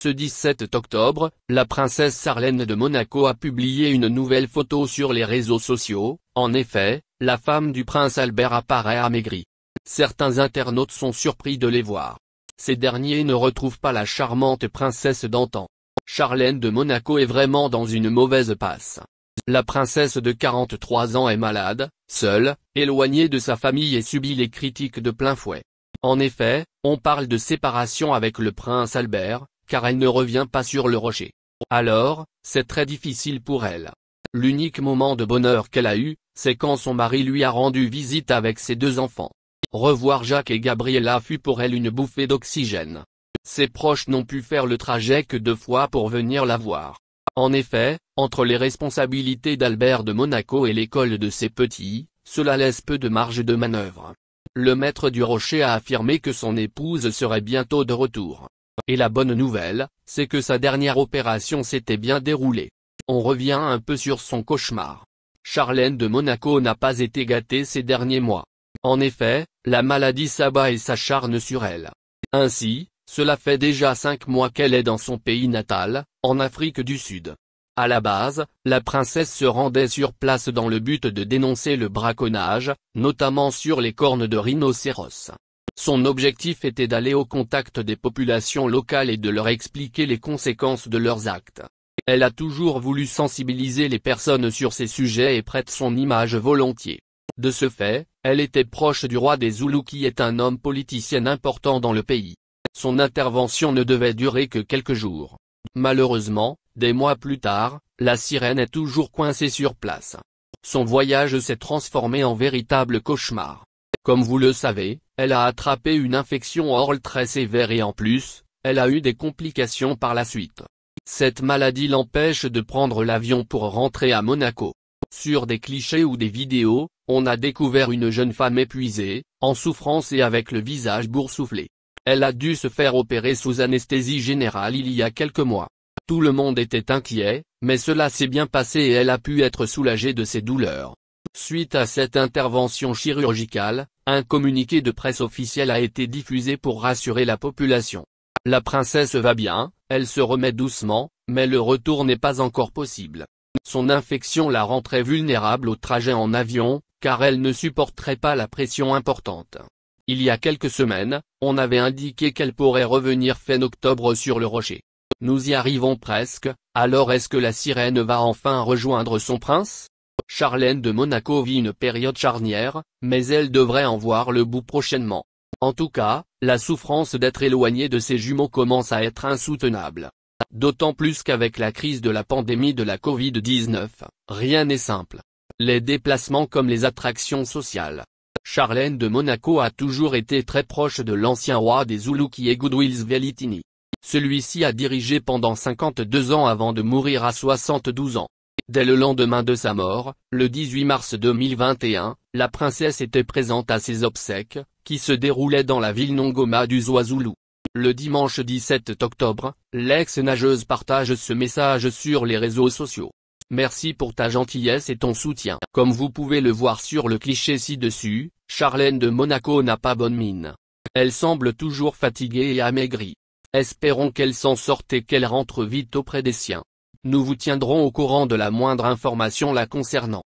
Ce 17 octobre, la princesse Sarlène de Monaco a publié une nouvelle photo sur les réseaux sociaux, en effet, la femme du prince Albert apparaît amaigrie. Certains internautes sont surpris de les voir. Ces derniers ne retrouvent pas la charmante princesse d'antan. Charlène de Monaco est vraiment dans une mauvaise passe. La princesse de 43 ans est malade, seule, éloignée de sa famille et subit les critiques de plein fouet. En effet, on parle de séparation avec le prince Albert, car elle ne revient pas sur le rocher. Alors, c'est très difficile pour elle. L'unique moment de bonheur qu'elle a eu, c'est quand son mari lui a rendu visite avec ses deux enfants. Revoir Jacques et Gabriella fut pour elle une bouffée d'oxygène. Ses proches n'ont pu faire le trajet que deux fois pour venir la voir. En effet, entre les responsabilités d'Albert de Monaco et l'école de ses petits, cela laisse peu de marge de manœuvre. Le maître du rocher a affirmé que son épouse serait bientôt de retour. Et la bonne nouvelle, c'est que sa dernière opération s'était bien déroulée. On revient un peu sur son cauchemar. Charlène de Monaco n'a pas été gâtée ces derniers mois. En effet, la maladie s'abat et s'acharne sur elle. Ainsi, cela fait déjà cinq mois qu'elle est dans son pays natal, en Afrique du Sud. À la base, la princesse se rendait sur place dans le but de dénoncer le braconnage, notamment sur les cornes de rhinocéros. Son objectif était d'aller au contact des populations locales et de leur expliquer les conséquences de leurs actes. Elle a toujours voulu sensibiliser les personnes sur ces sujets et prête son image volontiers. De ce fait, elle était proche du roi des Zoulous qui est un homme politicien important dans le pays. Son intervention ne devait durer que quelques jours. Malheureusement, des mois plus tard, la sirène est toujours coincée sur place. Son voyage s'est transformé en véritable cauchemar. Comme vous le savez, elle a attrapé une infection orale très sévère et en plus, elle a eu des complications par la suite. Cette maladie l'empêche de prendre l'avion pour rentrer à Monaco. Sur des clichés ou des vidéos, on a découvert une jeune femme épuisée, en souffrance et avec le visage boursouflé. Elle a dû se faire opérer sous anesthésie générale il y a quelques mois. Tout le monde était inquiet, mais cela s'est bien passé et elle a pu être soulagée de ses douleurs. Suite à cette intervention chirurgicale, un communiqué de presse officiel a été diffusé pour rassurer la population. La princesse va bien, elle se remet doucement, mais le retour n'est pas encore possible. Son infection la rendrait vulnérable au trajet en avion, car elle ne supporterait pas la pression importante. Il y a quelques semaines, on avait indiqué qu'elle pourrait revenir fin octobre sur le rocher. Nous y arrivons presque, alors est-ce que la sirène va enfin rejoindre son prince Charlène de Monaco vit une période charnière, mais elle devrait en voir le bout prochainement. En tout cas, la souffrance d'être éloignée de ses jumeaux commence à être insoutenable. D'autant plus qu'avec la crise de la pandémie de la Covid-19, rien n'est simple. Les déplacements comme les attractions sociales. Charlène de Monaco a toujours été très proche de l'ancien roi des Zoulous qui est Goodwills Velitini. Celui-ci a dirigé pendant 52 ans avant de mourir à 72 ans. Dès le lendemain de sa mort, le 18 mars 2021, la princesse était présente à ses obsèques, qui se déroulaient dans la ville Nongoma du Zouazoulou. Le dimanche 17 octobre, l'ex-nageuse partage ce message sur les réseaux sociaux. Merci pour ta gentillesse et ton soutien. Comme vous pouvez le voir sur le cliché ci-dessus, Charlène de Monaco n'a pas bonne mine. Elle semble toujours fatiguée et amaigrie. Espérons qu'elle s'en sorte et qu'elle rentre vite auprès des siens. Nous vous tiendrons au courant de la moindre information la concernant.